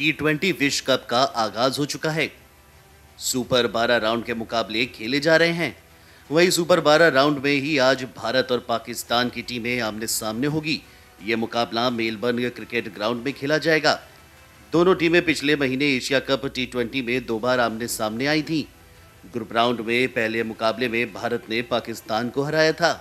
T twenty विश्व cup का आगाज हो चुका है सुपर बारह राउंड के मुकाबले खेले जा रहे हैं वहीं सुपर बारह राउंड में ही आज भारत और पाकिस्तान की टीमें आमने सामने होगी ये मुकाबला मेलबर्न क्रिकेट ग्राउंड में खेला जाएगा दोनों टीमें पिछले महीने एशिया कप टी ट्वेंटी में दो बार आमने सामने आई थी ग्रुप राउंड में पहले मुकाबले में भारत ने पाकिस्तान को हराया था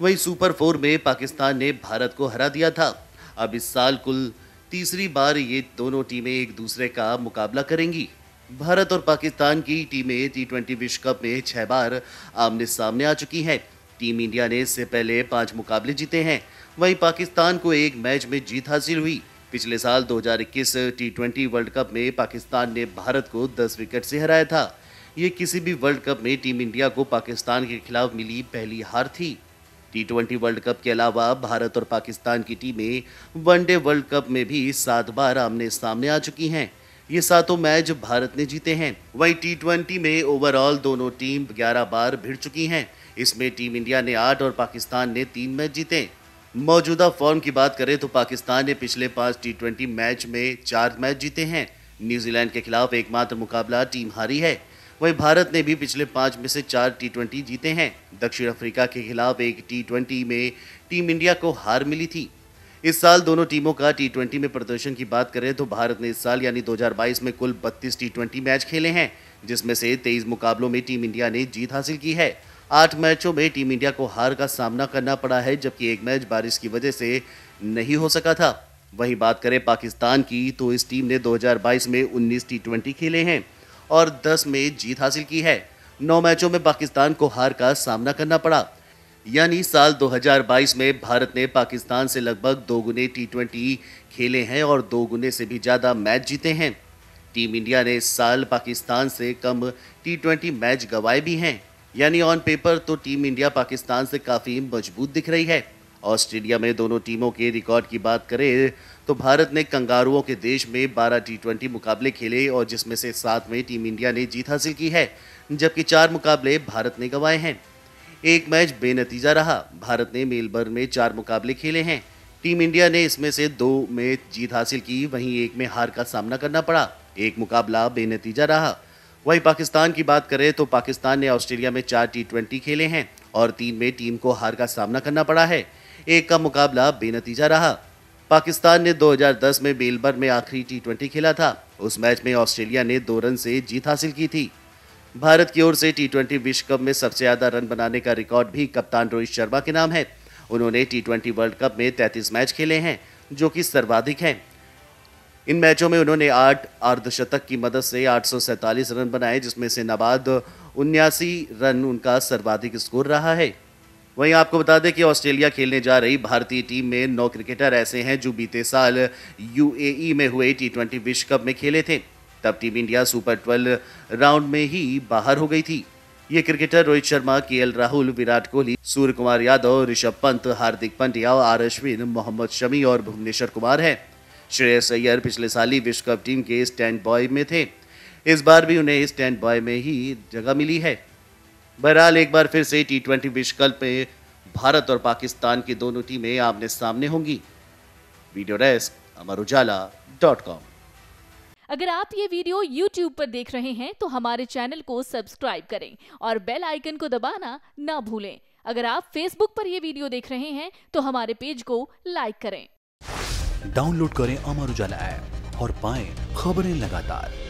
वहीं सुपर फोर में पाकिस्तान ने भारत को हरा दिया था अब इस साल कुल तीसरी बार ये दोनों टीमें एक दूसरे का मुकाबला करेंगी भारत और पाकिस्तान की टीमें टी ट्वेंटी विश्व कप में छह बार आमने सामने आ चुकी हैं टीम इंडिया ने इससे पहले पांच मुकाबले जीते हैं वहीं पाकिस्तान को एक मैच में जीत हासिल हुई पिछले साल 2021 टी ट्वेंटी वर्ल्ड कप में पाकिस्तान ने भारत को 10 विकेट से हराया था ये किसी भी वर्ल्ड कप में टीम इंडिया को पाकिस्तान के खिलाफ मिली पहली हार थी टी ट्वेंटी वर्ल्ड कप के अलावा भारत और पाकिस्तान की टीमें वनडे वर्ल्ड कप में भी सात बार आमने सामने आ चुकी हैं ये सातों मैच भारत ने जीते हैं वहीं टी ट्वेंटी में ओवरऑल दोनों टीम ग्यारह बार भिड़ चुकी हैं इसमें टीम इंडिया ने आठ और पाकिस्तान ने तीन मैच जीते मौजूदा फॉर्म की बात करें तो पाकिस्तान ने पिछले पांच टी ट्वेंटी मैच में चार मैच जीते हैं न्यूजीलैंड के खिलाफ एकमात्र मुकाबला टीम हारी है वहीं भारत ने भी पिछले पाँच में से चार टी जीते हैं दक्षिण अफ्रीका के खिलाफ एक टी में टीम इंडिया को हार मिली थी इस साल दोनों टीमों का टी में प्रदर्शन की बात करें तो भारत ने इस साल यानी 2022 में कुल 32 टी मैच खेले हैं जिसमें से 23 मुकाबलों में टीम इंडिया ने जीत हासिल की है आठ मैचों में टीम इंडिया को हार का सामना करना पड़ा है जबकि एक मैच बारिश की वजह से नहीं हो सका था वहीं बात करें पाकिस्तान की तो इस टीम ने 2022 में 19 टी खेले हैं और 10 में जीत हासिल की है नौ मैचों में पाकिस्तान को हार का सामना करना पड़ा यानी साल 2022 में भारत ने पाकिस्तान से लगभग दोगुने टी खेले हैं और दोगुने से भी ज़्यादा मैच जीते हैं टीम इंडिया ने इस साल पाकिस्तान से कम टी मैच गंवाए भी हैं यानी ऑन पेपर तो टीम इंडिया पाकिस्तान से काफ़ी मजबूत दिख रही है ऑस्ट्रेलिया में दोनों टीमों के रिकॉर्ड की बात करें तो भारत ने कंगारुओं के देश में 12 टी ट्वेंटी मुकाबले खेले और जिसमें से सात में टीम इंडिया ने जीत हासिल की है जबकि चार मुकाबले भारत ने गंवाए हैं एक मैच बेनतीजा रहा भारत ने मेलबर्न में चार मुकाबले खेले हैं टीम इंडिया ने इसमें से दो में जीत हासिल की वहीं एक में हार का सामना करना पड़ा एक मुकाबला बेनतीजा रहा वहीं पाकिस्तान की बात करें तो पाकिस्तान ने ऑस्ट्रेलिया में चार टी ट्वेंटी खेले हैं और तीन में टीम को हार का सामना करना पड़ा है एक का मुकाबला बेनतीजा रहा पाकिस्तान ने 2010 में मेलबर्न में आखिरी टी खेला था उस मैच में ऑस्ट्रेलिया ने दो रन से जीत हासिल की थी भारत की ओर से टी विश्व कप में सबसे ज़्यादा रन बनाने का रिकॉर्ड भी कप्तान रोहित शर्मा के नाम है उन्होंने टी वर्ल्ड कप में 33 मैच खेले हैं जो कि सर्वाधिक हैं इन मैचों में उन्होंने आठ अर्धशतक की मदद से आठ रन बनाए जिसमें से नबाद उन्यासी रन उनका सर्वाधिक स्कोर रहा है वहीं आपको बता दें कि ऑस्ट्रेलिया खेलने जा रही भारतीय टीम में नौ क्रिकेटर ऐसे हैं जो बीते साल यूएई में हुए टी ट्वेंटी विश्व कप में खेले थे तब team India super twelve round में ही बाहर हो गई थी ये cricketer Rohit Sharma K Rahul Virat Kohli Surya Kumar Yadav Rishabh Pant Hardik Pandya R Ashwin Mohammed Shami और भुवनेश्वर कुमार हैं श्रेयस अय्यर पिछले साल ही विश्व कप टीम के स्टैंड बॉय में थे इस बार भी उन्हें स्टैंड बॉय में ही जगह मिली है बहरहाल एक बार फिर से टी ट्वेंटी विश्व कप में भारत और पाकिस्तान की दोनों टीमें आमने सामने होंगी video desk Amar Ujala dot com अगर आप ये वीडियो YouTube पर देख रहे हैं तो हमारे चैनल को सब्सक्राइब करें और बेल आइकन को दबाना ना भूलें अगर आप Facebook पर यह वीडियो देख रहे हैं तो हमारे पेज को लाइक करें डाउनलोड करें अमर उजाला ऐप और पाएं खबरें लगातार